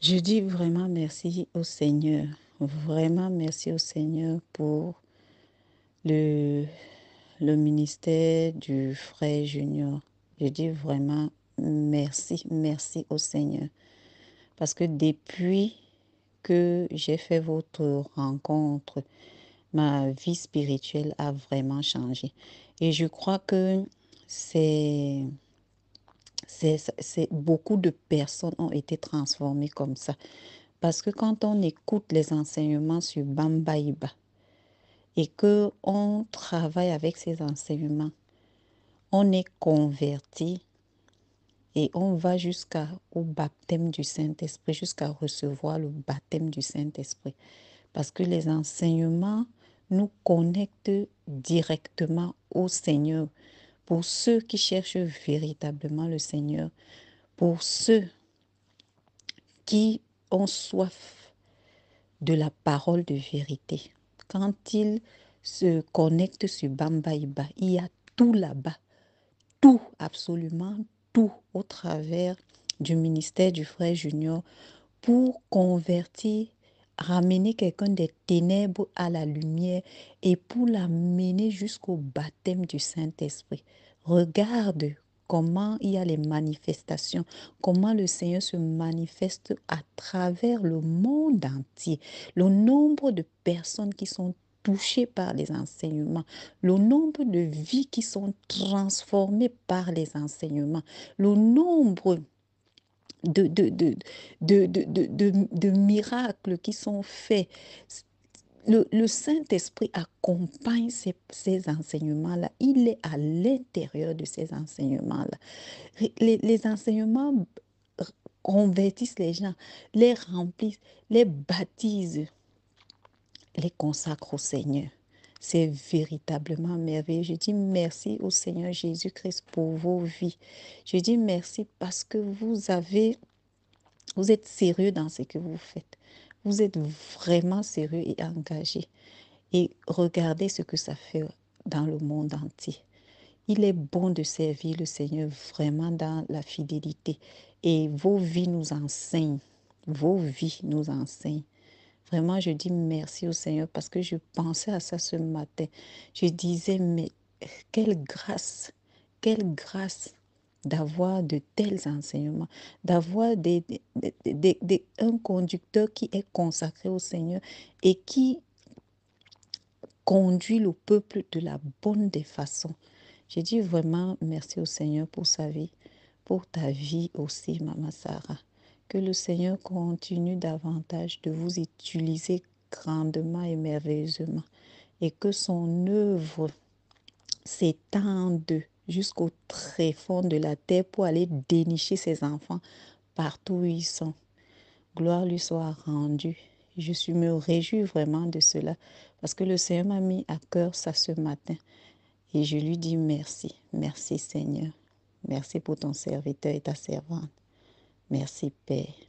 Je dis vraiment merci au Seigneur, vraiment merci au Seigneur pour le, le ministère du frère Junior. Je dis vraiment merci, merci au Seigneur. Parce que depuis que j'ai fait votre rencontre, ma vie spirituelle a vraiment changé. Et je crois que c'est c'est, beaucoup de personnes ont été transformées comme ça. Parce que quand on écoute les enseignements sur Bambaïba et que on travaille avec ces enseignements, on est converti et on va jusqu'au baptême du Saint-Esprit, jusqu'à recevoir le baptême du Saint-Esprit. Parce que les enseignements nous connectent directement au Seigneur pour ceux qui cherchent véritablement le Seigneur, pour ceux qui ont soif de la parole de vérité. Quand ils se connectent sur Iba, il y a tout là-bas, tout, absolument tout, au travers du ministère du frère Junior, pour convertir ramener quelqu'un des ténèbres à la lumière et pour l'amener jusqu'au baptême du Saint-Esprit. Regarde comment il y a les manifestations, comment le Seigneur se manifeste à travers le monde entier, le nombre de personnes qui sont touchées par les enseignements, le nombre de vies qui sont transformées par les enseignements, le nombre de, de, miracles qui sont faits. Le, Saint-Esprit accompagne ces, enseignements-là. Il est à l'intérieur de ces enseignements-là. Les, les enseignements convertissent les gens, les remplissent, les baptisent, les consacrent au Seigneur. C'est véritablement merveilleux. Je dis merci au Seigneur Jésus-Christ pour vos vies. Je dis merci parce que vous avez, vous êtes sérieux dans ce que vous faites. Vous êtes vraiment sérieux et engagé. Et regardez ce que ça fait dans le monde entier. Il est bon de servir le Seigneur vraiment dans la fidélité. Et vos vies nous enseignent. Vos vies nous enseignent. Vraiment, je dis merci au Seigneur parce que je pensais à ça ce matin. Je disais, mais quelle grâce, quelle grâce d'avoir de tels enseignements, d'avoir des, des, un conducteur qui est consacré au Seigneur et qui conduit le peuple de la bonne des façons. J'ai dit vraiment merci au Seigneur pour sa vie, pour ta vie aussi, Maman Sarah. Que le Seigneur continue davantage de vous utiliser grandement et merveilleusement et que son œuvre s'étende jusqu'au fond de la terre pour aller dénicher ses enfants partout où ils sont. Gloire lui soit rendue. Je suis, me réjouis vraiment de cela parce que le Seigneur m'a mis à cœur ça ce matin. Et je lui dis merci. Merci Seigneur. Merci pour ton serviteur et ta servante. Merci, Père.